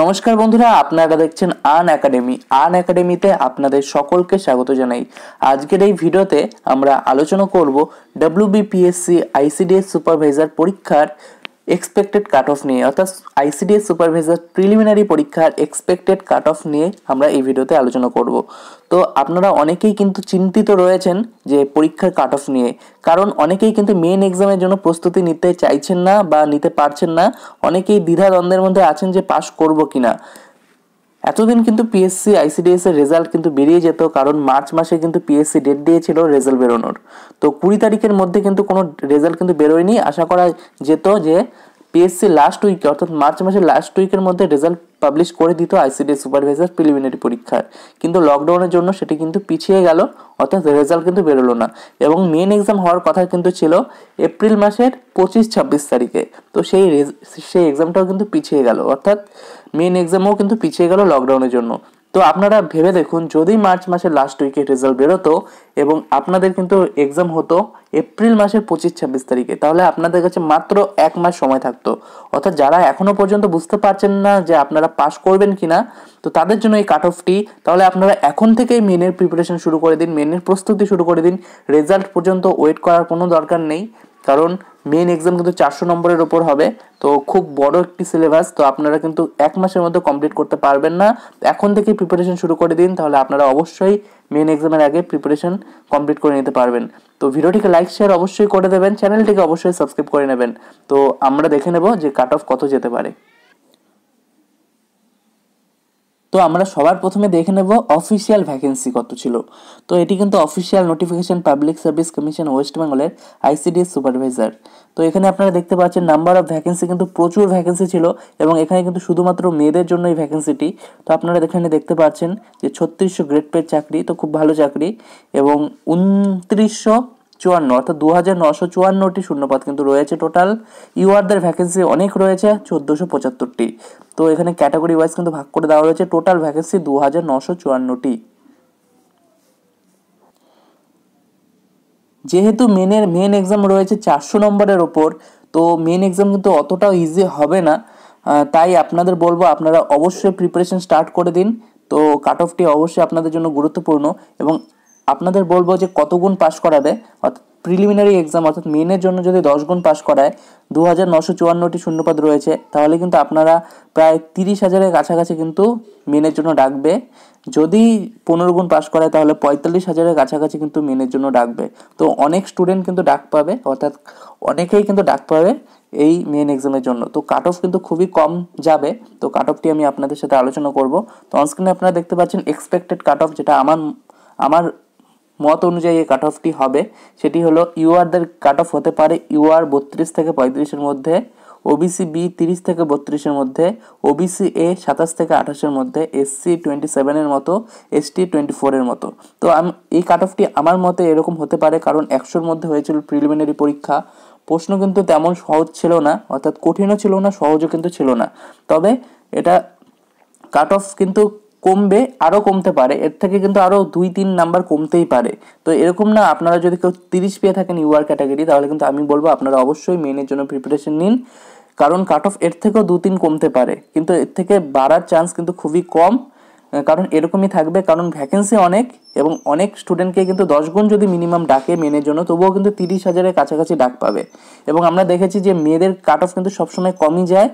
নমস্কার বন্ধুরা আপনারা দেখছেন আন একাডেমি আন একাডেমিতে আপনাদের সকলকে স্বাগত জানাই আজকের এই ভিডিওতে আমরা আলোচনা করব ডাব্লিউবিপিএসসি আইসিডিএস সুপারভাইজার পরীক্ষার এক্সপেক্টেড কাট অফ নিয়ে অর্থাৎ আইসিডিএস সুপারভাইজার প্রিলিমিনারি পরীক্ষার এক্সপেক্টেড কাট অফ নিয়ে আমরা এই ভিডিওতে আলোচনা করব তো আপনারা অনেকেই কিন্তু চিন্তিত রয়েছেন যে পরীক্ষার কাট অফ নিয়ে কারণ অনেকেই কিন্তু মেন এক্সামের জন্য প্রস্তুতি নিতে চাইছেন না বা নিতে পারছেন না অনেকেই দ্বিধা দ্বন্দ্বের মধ্যে আছেন যে পাশ করব কিনা এতদিন কিন্তু পিএসসি আইসিডিএস এর রেজাল্ট কিন্তু বেরিয়ে যেত কারণ মার্চ মাসে কিন্তু পিএসসি ডেট দিয়েছিল রেজাল্ট বেরোনোর তো কুড়ি তারিখের মধ্যে কিন্তু কোনো রেজাল্ট কিন্তু বেরোয়নি আশা করা যেত যে পিএসসি লাস্ট উইকে অর্থাৎ মার্চ মাসের লাস্ট উইকের মধ্যে রেজাল্ট পাবলিশ করে দিত আইসিডি সুপারভাইজার প্রিলিমিনারি পরীক্ষার কিন্তু লকডাউনের জন্য সেটি কিন্তু পিছিয়ে গেল অর্থাৎ রেজাল্ট কিন্তু বেরোলো না এবং মেন এক্সাম হওয়ার কথা কিন্তু ছিল এপ্রিল মাসের পঁচিশ ছাব্বিশ তারিখে তো সেই সেই এক্সামটাও কিন্তু পিছিয়ে গেল অর্থাৎ মেন এক্সামও কিন্তু পিছিয়ে গেল লকডাউনের জন্য তো আপনারা ভেবে দেখুন যদি মার্চ মাসের লাস্ট উইকে রেজাল্ট বেরোতো এবং আপনাদের কিন্তু এক্সাম হতো এপ্রিল মাসের পঁচিশ ছাব্বিশ তারিখে তাহলে আপনাদের কাছে মাত্র এক মাস সময় থাকতো অর্থাৎ যারা এখনও পর্যন্ত বুঝতে পারছেন না যে আপনারা পাস করবেন কি না তো তাদের জন্য এই কাট অফটি তাহলে আপনারা এখন থেকেই মেনের প্রিপারেশন শুরু করে দিন মেনের প্রস্তুতি শুরু করে দিন রেজাল্ট পর্যন্ত ওয়েট করার কোনো দরকার নেই কারণ মেন এক্সাম কিন্তু চারশো নম্বরের ওপর হবে তো খুব বড় একটি সিলেবাস তো আপনারা কিন্তু এক মাসের মধ্যে কমপ্লিট করতে পারবেন না এখন থেকে প্রিপারেশন শুরু করে দিন তাহলে আপনারা অবশ্যই মেন এক্সামের আগে প্রিপারেশন কমপ্লিট করে নিতে পারবেন তো ভিডিওটিকে লাইক শেয়ার অবশ্যই করে দেবেন চ্যানেলটিকে অবশ্যই সাবস্ক্রাইব করে নেবেন তো আমরা দেখে নেব যে কাট অফ কত যেতে পারে তো আমরা সবার প্রথমে দেখে নেব অফিসিয়াল ভ্যাকেন্সি কত ছিল তো এটি কিন্তু official notification public service commission west বেঙ্গলের আইসিডিএস সুপারভাইজার তো এখানে আপনারা দেখতে পাচ্ছেন নাম্বার অফ ভ্যাকেন্সি কিন্তু প্রচুর ভ্যাকেন্সি ছিল এবং এখানে কিন্তু শুধুমাত্র মেয়েদের জন্য এই ভ্যাকেন্সিটি তো আপনারা এখানে দেখতে পাচ্ছেন যে ছত্রিশশো গ্রেড পেড চাকরি তো খুব ভালো চাকরি এবং উনত্রিশশো চুয়ান্ন অর্থাৎ দু হাজার নশো চুয়ান্নটি শূন্যপাত কিন্তু রয়েছে টোটাল ইউআরদের ভ্যাকেন্সি অনেক রয়েছে চোদ্দোশো পঁচাত্তরটি তো এখানে ক্যাটাগরি ওয়াইজ কিন্তু ভাগ করে দেওয়া রয়েছে টোটাল ভ্যাকেন্সি দু হাজার নশো চুয়ান্নটি যেহেতু মেনের মেন এক্সাম রয়েছে চারশো নম্বরের ওপর তো মেন এক্সাম কিন্তু অতটাও ইজি হবে না তাই আপনাদের বলবো আপনারা অবশ্যই প্রিপারেশন স্টার্ট করে দিন তো কাট অফটি অবশ্যই আপনাদের জন্য গুরুত্বপূর্ণ এবং আপনাদের বলবো যে কত গুণ পাস করাবে অর্থাৎ প্রিলিমিনারি এক্সাম অর্থাৎ মেনের জন্য যদি দশ গুণ পাস করায় দু হাজার নশো চুয়ান্নটি শূন্যপদ রয়েছে তাহলে কিন্তু আপনারা প্রায় তিরিশ হাজারের কাছাকাছি কিন্তু মেনের জন্য ডাকবে যদি পনেরো গুণ পাস করায় তাহলে পঁয়তাল্লিশ হাজারের কাছাকাছি কিন্তু মেনের জন্য ডাকবে তো অনেক স্টুডেন্ট কিন্তু ডাক পাবে অর্থাৎ অনেকেই কিন্তু ডাক পাবে এই মেন এক্সামের জন্য তো কাট অফ কিন্তু খুবই কম যাবে তো কাট অফটি আমি আপনাদের সাথে আলোচনা করব তো অনস্ক্রিনে আপনারা দেখতে পাচ্ছেন এক্সপেক্টেড কাট অফ যেটা আমার আমার মত অনুযায়ী এই কাট অফটি হবে সেটি হলো ইউআরদের কাট অফ হতে পারে ইউআর বত্রিশ থেকে পঁয়ত্রিশের মধ্যে ওবিসি বি তিরিশ থেকে বত্রিশের মধ্যে ওবিসি এ সাতাশ থেকে আঠাশের মধ্যে এসসি টোয়েন্টি সেভেনের মতো এসটি টোয়েন্টি ফোরের মতো তো আমি এই কাট অফটি আমার মতে এরকম হতে পারে কারণ একশোর মধ্যে হয়েছিল প্রিলিমিনারি পরীক্ষা প্রশ্ন কিন্তু তেমন সহজ ছিল না অর্থাৎ কঠিনও ছিল না সহজও কিন্তু ছিল না তবে এটা কাট অফ কিন্তু কমবে আরও কমতে পারে এর থেকে কিন্তু আরও দুই তিন নাম্বার কমতেই পারে তো এরকম না আপনারা যদি কেউ তিরিশ পেয়ে থাকেন ইউআর ক্যাটাগরি তাহলে কিন্তু আমি বলবো আপনারা অবশ্যই মেনের জন্য প্রিপারেশন নিন কারণ কাট অফ এর থেকেও দু তিন কমতে পারে কিন্তু এর থেকে বাড়ার চান্স কিন্তু খুবই কম কারণ এরকমই থাকবে কারণ ভ্যাকেন্সি অনেক এবং অনেক স্টুডেন্টকে কিন্তু দশ গুণ যদি মিনিমাম ডাকে মেনের জন্য তবুও কিন্তু তিরিশ হাজারের কাছাকাছি ডাক পাবে এবং আমরা দেখেছি যে মেয়েদের কাট অফ কিন্তু সবসময় কমই যায়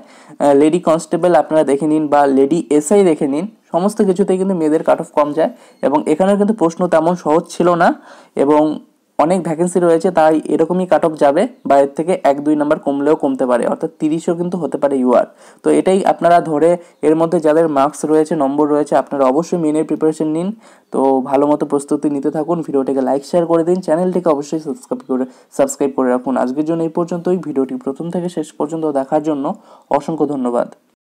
লেডি কনস্টেবল আপনারা দেখে নিন বা লেডি এসআই দেখে নিন সমস্ত কিছুতেই কিন্তু মেয়েদের কাট অফ কম যায় এবং এখানেও কিন্তু প্রশ্ন তেমন সহজ ছিল না এবং অনেক ভ্যাকেন্সি রয়েছে তাই এরকমই কাট অফ যাবে বাইরের থেকে এক দুই নাম্বার কমলেও কমতে পারে অর্থাৎ তিরিশও কিন্তু হতে পারে ইউআর তো এটাই আপনারা ধরে এর মধ্যে যাদের মার্কস রয়েছে নম্বর রয়েছে আপনারা অবশ্যই মেনের প্রিপারেশন নিন তো ভালো মতো প্রস্তুতি নিতে থাকুন ভিডিওটিকে লাইক শেয়ার করে দিন চ্যানেলটিকে অবশ্যই সাবস্ক্রাইব করে সাবস্ক্রাইব করে রাখুন আজকের জন্য এই পর্যন্তই ভিডিওটি প্রথম থেকে শেষ পর্যন্ত দেখার জন্য অসংখ্য ধন্যবাদ